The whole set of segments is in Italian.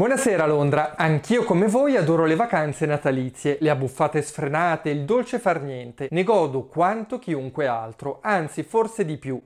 Buonasera Londra, anch'io come voi adoro le vacanze natalizie, le abbuffate sfrenate, il dolce far niente, ne godo quanto chiunque altro, anzi forse di più.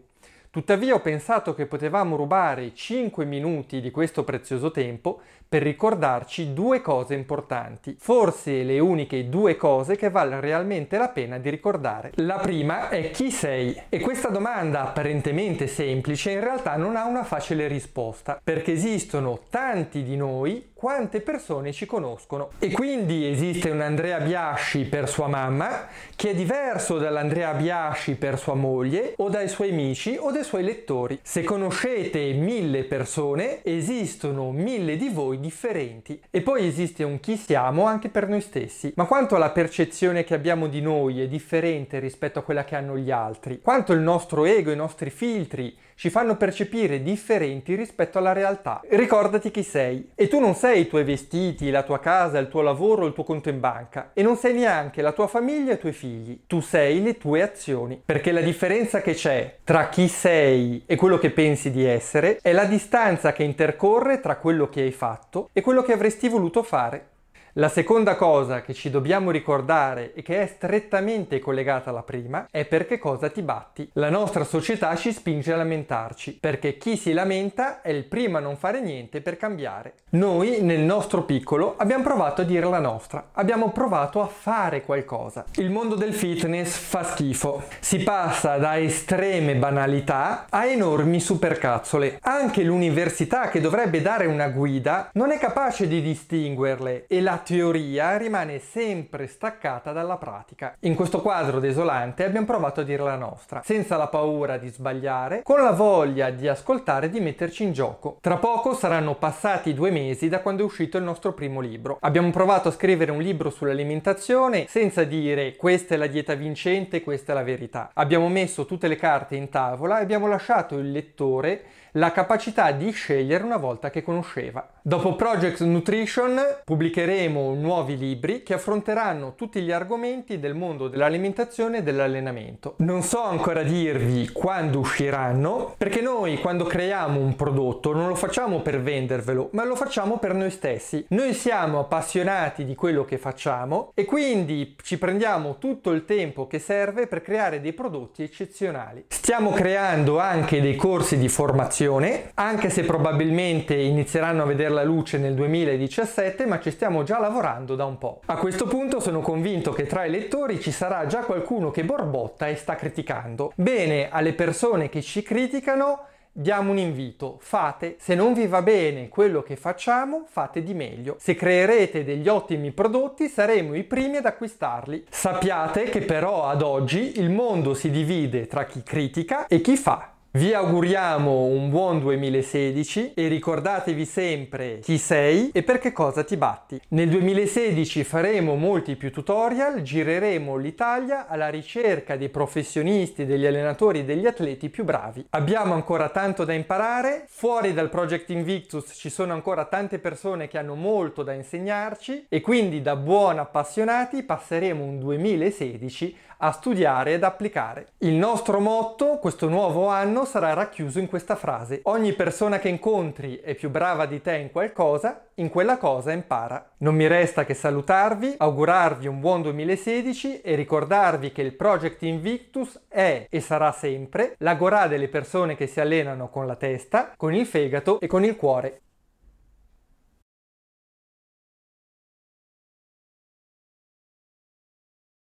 Tuttavia ho pensato che potevamo rubare 5 minuti di questo prezioso tempo per ricordarci due cose importanti, forse le uniche due cose che vale realmente la pena di ricordare. La prima è chi sei e questa domanda apparentemente semplice in realtà non ha una facile risposta perché esistono tanti di noi quante persone ci conoscono. E quindi esiste un Andrea Biasci per sua mamma che è diverso dall'Andrea Biasci per sua moglie o dai suoi amici o dai suoi lettori. Se conoscete mille persone, esistono mille di voi differenti e poi esiste un chi siamo anche per noi stessi. Ma quanto la percezione che abbiamo di noi è differente rispetto a quella che hanno gli altri? Quanto il nostro ego, i nostri filtri ci fanno percepire differenti rispetto alla realtà? Ricordati chi sei. E tu non sei i tuoi vestiti, la tua casa, il tuo lavoro, il tuo conto in banca e non sei neanche la tua famiglia e i tuoi figli. Tu sei le tue azioni. Perché la differenza che c'è tra chi sei sei e quello che pensi di essere è la distanza che intercorre tra quello che hai fatto e quello che avresti voluto fare la seconda cosa che ci dobbiamo ricordare e che è strettamente collegata alla prima è perché cosa ti batti. La nostra società ci spinge a lamentarci, perché chi si lamenta è il primo a non fare niente per cambiare. Noi, nel nostro piccolo, abbiamo provato a dire la nostra, abbiamo provato a fare qualcosa. Il mondo del fitness fa schifo. Si passa da estreme banalità a enormi supercazzole. Anche l'università che dovrebbe dare una guida non è capace di distinguerle e la teoria rimane sempre staccata dalla pratica. In questo quadro desolante abbiamo provato a dire la nostra, senza la paura di sbagliare, con la voglia di ascoltare e di metterci in gioco. Tra poco saranno passati due mesi da quando è uscito il nostro primo libro. Abbiamo provato a scrivere un libro sull'alimentazione senza dire questa è la dieta vincente, questa è la verità. Abbiamo messo tutte le carte in tavola e abbiamo lasciato il lettore la capacità di scegliere una volta che conosceva. Dopo Project Nutrition pubblicheremo pubblicheremo nuovi libri che affronteranno tutti gli argomenti del mondo dell'alimentazione e dell'allenamento. Non so ancora dirvi quando usciranno, perché noi quando creiamo un prodotto non lo facciamo per vendervelo, ma lo facciamo per noi stessi. Noi siamo appassionati di quello che facciamo e quindi ci prendiamo tutto il tempo che serve per creare dei prodotti eccezionali. Stiamo creando anche dei corsi di formazione, anche se probabilmente inizieranno a vedere la luce nel 2017, ma ci stiamo già lavorando da un po'. A questo punto sono convinto che tra i lettori ci sarà già qualcuno che borbotta e sta criticando. Bene, alle persone che ci criticano diamo un invito, fate, se non vi va bene quello che facciamo, fate di meglio. Se creerete degli ottimi prodotti saremo i primi ad acquistarli. Sappiate che però ad oggi il mondo si divide tra chi critica e chi fa. Vi auguriamo un buon 2016 e ricordatevi sempre chi sei e per che cosa ti batti. Nel 2016 faremo molti più tutorial, gireremo l'Italia alla ricerca dei professionisti, degli allenatori e degli atleti più bravi. Abbiamo ancora tanto da imparare, fuori dal Project Invictus ci sono ancora tante persone che hanno molto da insegnarci e quindi da buon appassionati passeremo un 2016 a studiare ed applicare. Il nostro motto questo nuovo anno sarà racchiuso in questa frase. Ogni persona che incontri è più brava di te in qualcosa, in quella cosa impara. Non mi resta che salutarvi, augurarvi un buon 2016 e ricordarvi che il Project Invictus è e sarà sempre la gorà delle persone che si allenano con la testa, con il fegato e con il cuore.